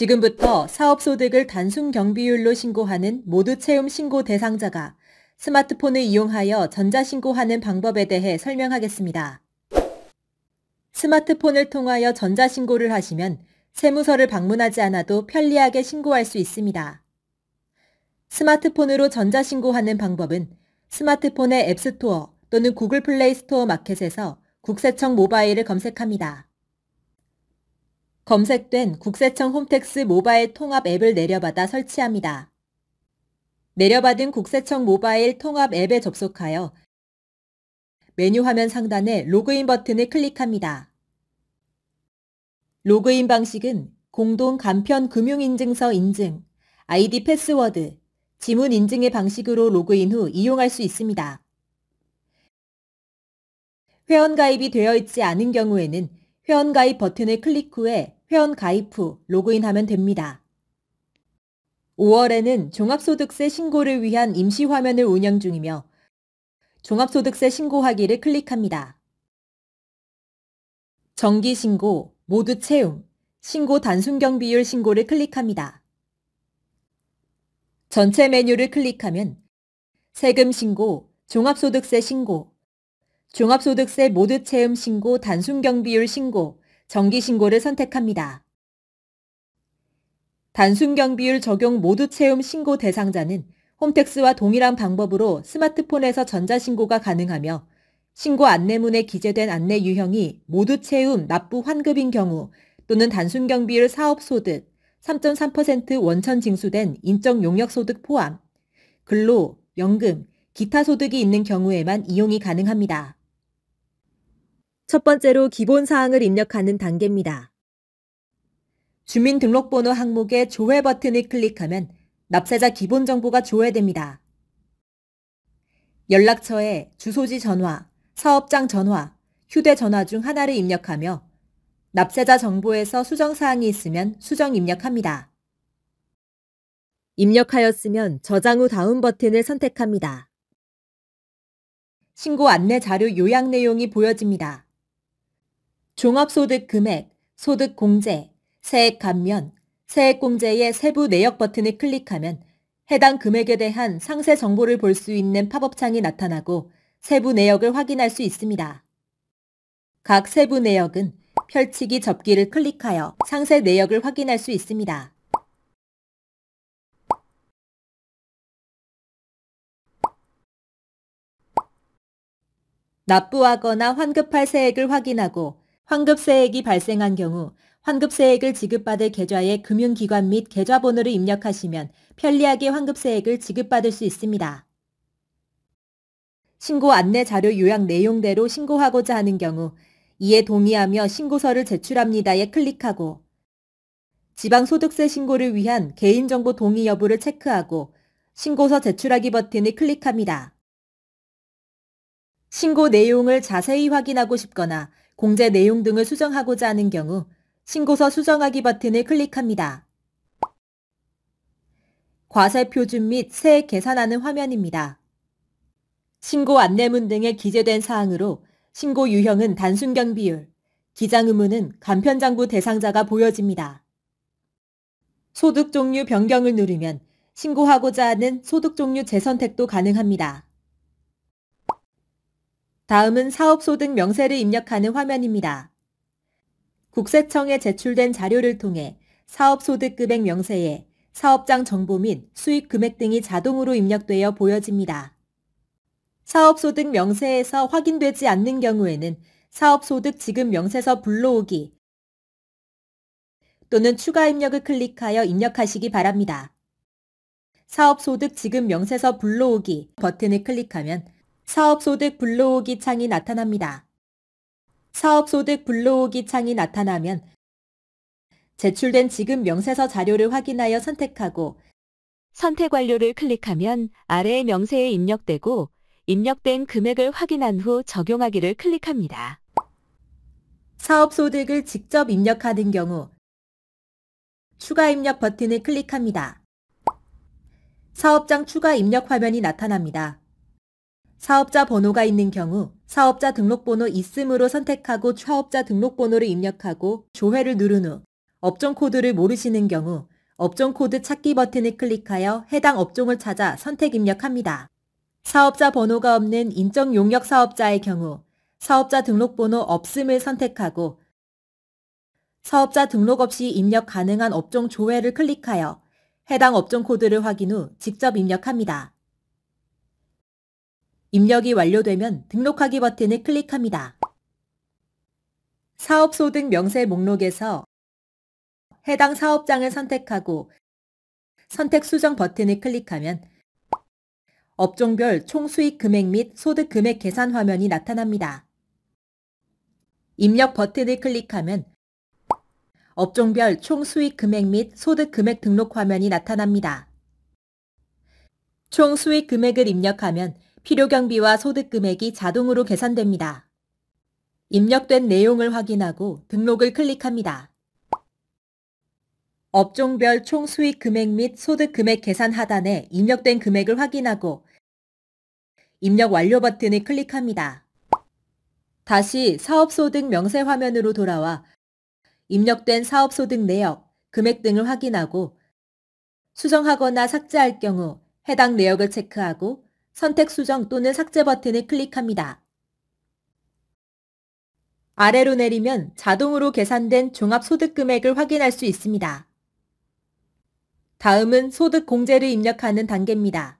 지금부터 사업소득을 단순 경비율로 신고하는 모두 채움 신고 대상자가 스마트폰을 이용하여 전자신고하는 방법에 대해 설명하겠습니다. 스마트폰을 통하여 전자신고를 하시면 세무서를 방문하지 않아도 편리하게 신고할 수 있습니다. 스마트폰으로 전자신고하는 방법은 스마트폰의 앱스토어 또는 구글 플레이 스토어 마켓에서 국세청 모바일을 검색합니다. 검색된 국세청 홈택스 모바일 통합 앱을 내려받아 설치합니다. 내려받은 국세청 모바일 통합 앱에 접속하여 메뉴 화면 상단에 로그인 버튼을 클릭합니다. 로그인 방식은 공동 간편 금융인증서 인증, 아이디 패스워드, 지문 인증의 방식으로 로그인 후 이용할 수 있습니다. 회원가입이 되어 있지 않은 경우에는 회원가입 버튼을 클릭 후에 회원 가입 후 로그인하면 됩니다. 5월에는 종합소득세 신고를 위한 임시 화면을 운영 중이며 종합소득세 신고하기를 클릭합니다. 정기신고, 모두 채움, 신고 단순경 비율 신고를 클릭합니다. 전체 메뉴를 클릭하면 세금 신고, 종합소득세 신고, 종합소득세 모두 채움 신고 단순경 비율 신고, 정기신고를 선택합니다. 단순 경비율 적용 모두 채움 신고 대상자는 홈택스와 동일한 방법으로 스마트폰에서 전자신고가 가능하며 신고 안내문에 기재된 안내 유형이 모두 채움 납부 환급인 경우 또는 단순 경비율 사업 소득 3.3% 원천 징수된 인적 용역 소득 포함 근로, 연금, 기타 소득이 있는 경우에만 이용이 가능합니다. 첫 번째로 기본 사항을 입력하는 단계입니다. 주민등록번호 항목의 조회 버튼을 클릭하면 납세자 기본 정보가 조회됩니다. 연락처에 주소지 전화, 사업장 전화, 휴대전화 중 하나를 입력하며 납세자 정보에서 수정 사항이 있으면 수정 입력합니다. 입력하였으면 저장 후 다운 버튼을 선택합니다. 신고 안내 자료 요약 내용이 보여집니다. 종합소득 금액, 소득 공제, 세액 감면, 세액 공제의 세부 내역 버튼을 클릭하면 해당 금액에 대한 상세 정보를 볼 수 있는 팝업창이 나타나고 세부 내역을 확인할 수 있습니다. 각 세부 내역은 펼치기 접기를 클릭하여 상세 내역을 확인할 수 있습니다. 납부하거나 환급할 세액을 확인하고 환급세액이 발생한 경우 환급세액을 지급받을 계좌에 금융기관 및 계좌번호를 입력하시면 편리하게 환급세액을 지급받을 수 있습니다. 신고 안내 자료 요약 내용대로 신고하고자 하는 경우 이에 동의하며 신고서를 제출합니다에 클릭하고 지방소득세 신고를 위한 개인정보 동의 여부를 체크하고 신고서 제출하기 버튼을 클릭합니다. 신고 내용을 자세히 확인하고 싶거나 공제 내용 등을 수정하고자 하는 경우 신고서 수정하기 버튼을 클릭합니다. 과세 표준 및 세액 계산하는 화면입니다. 신고 안내문 등에 기재된 사항으로 신고 유형은 단순 경비율, 기장 의무는 간편장부 대상자가 보여집니다. 소득 종류 변경을 누르면 신고하고자 하는 소득 종류 재선택도 가능합니다. 다음은 사업소 득 명세를 입력하는 화면입니다. 국세청에 제출된 자료를 통해 사업소득금액 명세에 사업장 정보 및 수익 금액 등이 자동으로 입력되어 보여집니다. 사업소득 명세에서 확인되지 않는 경우에는 사업소득 지급 명세서 불러오기 또는 추가 입력을 클릭하여 입력하시기 바랍니다. 사업소득 지급 명세서 불러오기 버튼을 클릭하면 사업소득 불러오기 창이 나타납니다. 사업소득 불러오기 창이 나타나면 제출된 지급 명세서 자료를 확인하여 선택하고 선택 완료를 클릭하면 아래의 명세에 입력되고 입력된 금액을 확인한 후 적용하기를 클릭합니다. 사업소득을 직접 입력하는 경우 추가 입력 버튼을 클릭합니다. 사업장 추가 입력 화면이 나타납니다. 사업자 번호가 있는 경우 사업자 등록번호 있음으로 선택하고 사업자 등록번호를 입력하고 조회를 누른 후 업종 코드를 모르시는 경우 업종 코드 찾기 버튼을 클릭하여 해당 업종을 찾아 선택 입력합니다. 사업자 번호가 없는 인적 용역 사업자의 경우 사업자 등록번호 없음을 선택하고 사업자 등록 없이 입력 가능한 업종 조회를 클릭하여 해당 업종 코드를 확인 후 직접 입력합니다. 입력이 완료되면 등록하기 버튼을 클릭합니다. 사업소 득 명세 목록에서 해당 사업장을 선택하고 선택 수정 버튼을 클릭하면 업종별 총 수익 금액 및 소득 금액 계산 화면이 나타납니다. 입력 버튼을 클릭하면 업종별 총 수익 금액 및 소득 금액 등록 화면이 나타납니다. 총 수익 금액을 입력하면 필요 경비와 소득 금액이 자동으로 계산됩니다. 입력된 내용을 확인하고 등록을 클릭합니다. 업종별 총 수익 금액 및 소득 금액 계산 하단에 입력된 금액을 확인하고 입력 완료 버튼을 클릭합니다. 다시 사업소득 명세 화면으로 돌아와 입력된 사업소득 내역, 금액 등을 확인하고 수정하거나 삭제할 경우 해당 내역을 체크하고 선택 수정 또는 삭제 버튼을 클릭합니다. 아래로 내리면 자동으로 계산된 종합소득금액을 확인할 수 있습니다. 다음은 소득공제를 입력하는 단계입니다.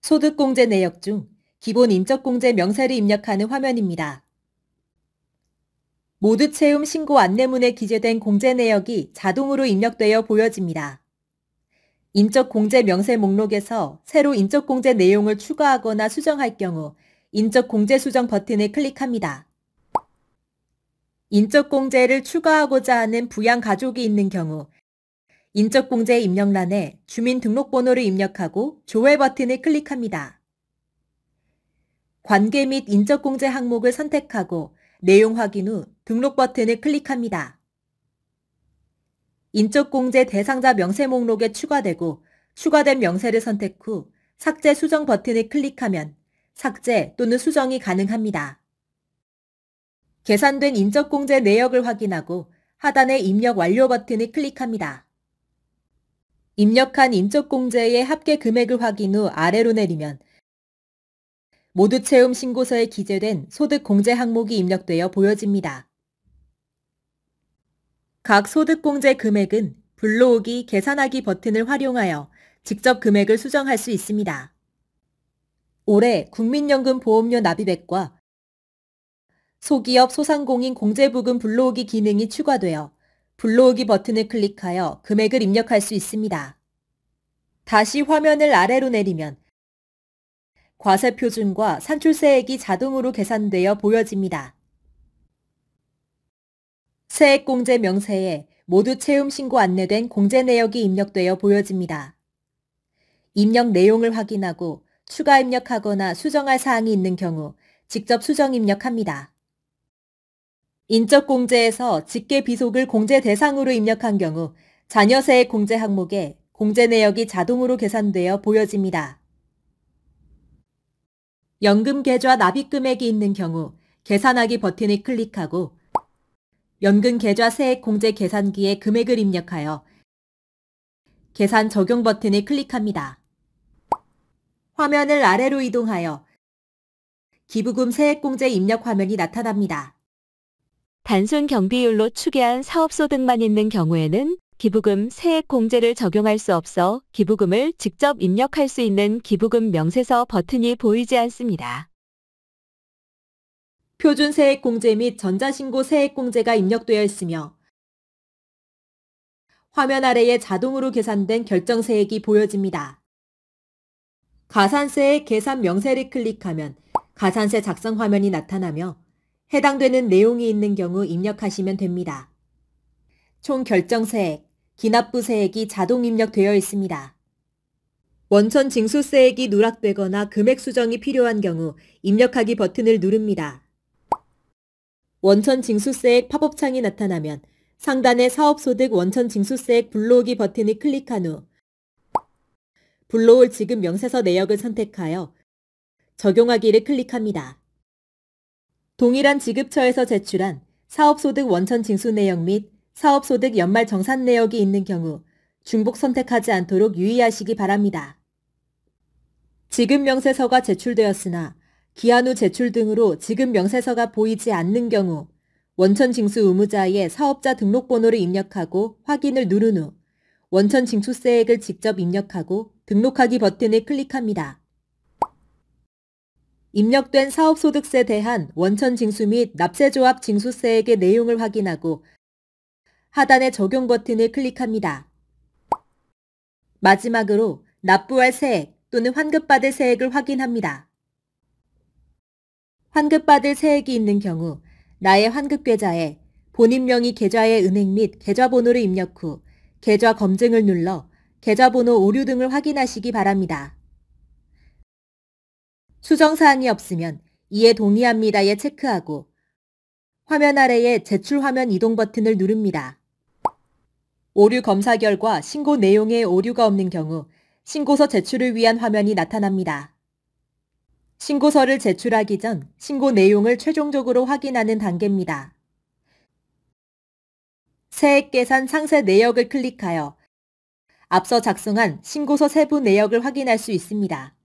소득공제 내역 중 기본 인적공제 명세를 입력하는 화면입니다. 모두 채움 신고 안내문에 기재된 공제 내역이 자동으로 입력되어 보여집니다. 인적공제 명세 목록에서 새로 인적공제 내용을 추가하거나 수정할 경우 인적공제 수정 버튼을 클릭합니다. 인적공제를 추가하고자 하는 부양 가족이 있는 경우 인적공제 입력란에 주민등록번호를 입력하고 조회 버튼을 클릭합니다. 관계 및 인적공제 항목을 선택하고 내용 확인 후 등록 버튼을 클릭합니다. 인적공제 대상자 명세 목록에 추가되고 추가된 명세를 선택 후 삭제 수정 버튼을 클릭하면 삭제 또는 수정이 가능합니다. 계산된 인적공제 내역을 확인하고 하단의 입력 완료 버튼을 클릭합니다. 입력한 인적공제의 합계 금액을 확인 후 아래로 내리면 모두 채움 신고서에 기재된 소득 공제 항목이 입력되어 보여집니다. 각 소득공제 금액은 불러오기 계산하기 버튼을 활용하여 직접 금액을 수정할 수 있습니다. 올해 국민연금 보험료 납입액과 소기업 소상공인 공제부금 불러오기 기능이 추가되어 불러오기 버튼을 클릭하여 금액을 입력할 수 있습니다. 다시 화면을 아래로 내리면 과세 표준과 산출세액이 자동으로 계산되어 보여집니다. 세액공제 명세에 모두 채움 신고 안내된 공제 내역이 입력되어 보여집니다. 입력 내용을 확인하고 추가 입력하거나 수정할 사항이 있는 경우 직접 수정 입력합니다. 인적 공제에서 직계 비속을 공제 대상으로 입력한 경우 자녀세액 공제 항목에 공제 내역이 자동으로 계산되어 보여집니다. 연금 계좌 납입 금액이 있는 경우 계산하기 버튼을 클릭하고 연금 계좌 세액 공제 계산기에 금액을 입력하여 계산 적용 버튼을 클릭합니다. 화면을 아래로 이동하여 기부금 세액공제 입력 화면이 나타납니다. 단순 경비율로 추계한 사업소 등만 있는 경우에는 기부금 세액공제를 적용할 수 없어 기부금을 직접 입력할 수 있는 기부금 명세서 버튼이 보이지 않습니다. 표준 세액공제 및 전자신고 세액공제가 입력되어 있으며 화면 아래에 자동으로 계산된 결정세액이 보여집니다. 가산세액 계산 명세를 클릭하면 가산세 작성 화면이 나타나며 해당되는 내용이 있는 경우 입력하시면 됩니다. 총 결정세액, 기납부세액이 자동 입력되어 있습니다. 원천 징수세액이 누락되거나 금액 수정이 필요한 경우 입력하기 버튼을 누릅니다. 원천 징수세액 팝업창이 나타나면 상단의 사업소득 원천 징수세액 불러오기 버튼을 클릭한 후 불러올 지급 명세서 내역을 선택하여 적용하기를 클릭합니다. 동일한 지급처에서 제출한 사업소득 원천 징수 내역 및 사업소득 연말 정산 내역이 있는 경우 중복 선택하지 않도록 유의하시기 바랍니다. 지급 명세서가 제출되었으나 기한 후 제출 등으로 지급 명세서가 보이지 않는 경우 원천 징수 의무자의 사업자 등록 번호를 입력하고 확인을 누른 후 원천 징수세액을 직접 입력하고 등록하기 버튼을 클릭합니다. 입력된 사업소득세 대한 원천 징수 및 납세조합 징수세액의 내용을 확인하고 하단의 적용 버튼을 클릭합니다. 마지막으로 납부할 세액 또는 환급받을 세액을 확인합니다. 환급받을 세액이 있는 경우 나의 환급계좌에 본인 명의 계좌의 은행 및 계좌번호를 입력 후 계좌 검증을 눌러 계좌번호 오류 등을 확인하시기 바랍니다. 수정사항이 없으면 이에 동의합니다에 체크하고 화면 아래에 제출 화면 이동 버튼을 누릅니다. 오류 검사 결과 신고 내용에 오류가 없는 경우 신고서 제출을 위한 화면이 나타납니다. 신고서를 제출하기 전 신고 내용을 최종적으로 확인하는 단계입니다. 세액 계산 상세 내역을 클릭하여 앞서 작성한 신고서 세부 내역을 확인할 수 있습니다.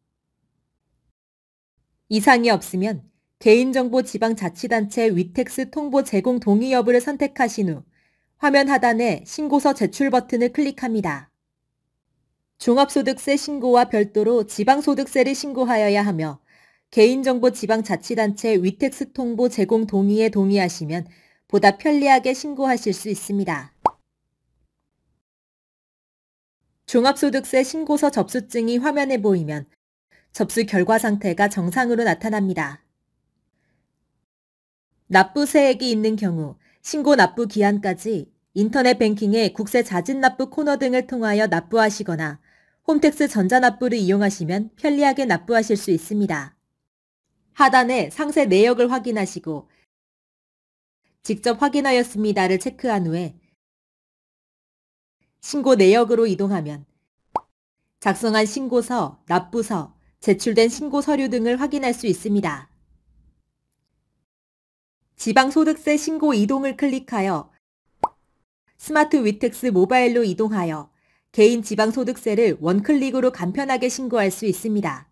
이상이 없으면 개인정보 지방자치단체 위텍스 통보 제공 동의 여부를 선택하신 후 화면 하단에 신고서 제출 버튼을 클릭합니다. 종합소득세 신고와 별도로 지방소득세를 신고하여야 하며 개인정보 지방자치단체 위텍스 통보 제공 동의에 동의하시면 보다 편리하게 신고하실 수 있습니다. 종합소득세 신고서 접수증이 화면에 보이면 접수 결과 상태가 정상으로 나타납니다. 납부세액이 있는 경우 신고 납부 기한까지 인터넷 뱅킹의 국세 자진 납부 코너 등을 통하여 납부하시거나 홈택스 전자납부를 이용하시면 편리하게 납부하실 수 있습니다. 하단에 상세 내역을 확인하시고 직접 확인하였습니다를 체크한 후에 신고 내역으로 이동하면 작성한 신고서, 납부서, 제출된 신고 서류 등을 확인할 수 있습니다. 지방소득세 신고 이동을 클릭하여 스마트 위텍스 모바일로 이동하여 개인 지방소득세를 원클릭으로 간편하게 신고할 수 있습니다.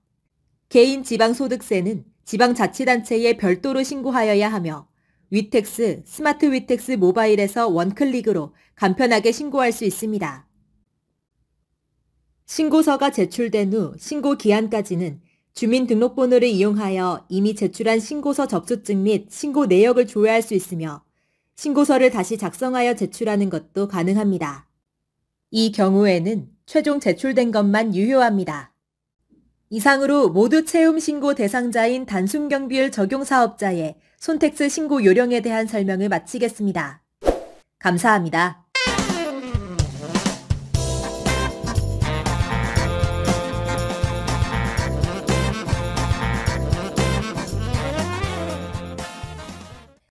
개인 지방소득세는 지방자치단체에 별도로 신고하여야 하며 위텍스, 스마트 위텍스 모바일에서 원클릭으로 간편하게 신고할 수 있습니다. 신고서가 제출된 후 신고 기한까지는 주민등록번호를 이용하여 이미 제출한 신고서 접수증 및 신고 내역을 조회할 수 있으며 신고서를 다시 작성하여 제출하는 것도 가능합니다. 이 경우에는 최종 제출된 것만 유효합니다. 이상으로 모두 채움 신고 대상자인 단순 경비율 적용 사업자의 손택스 신고 요령에 대한 설명을 마치겠습니다. 감사합니다.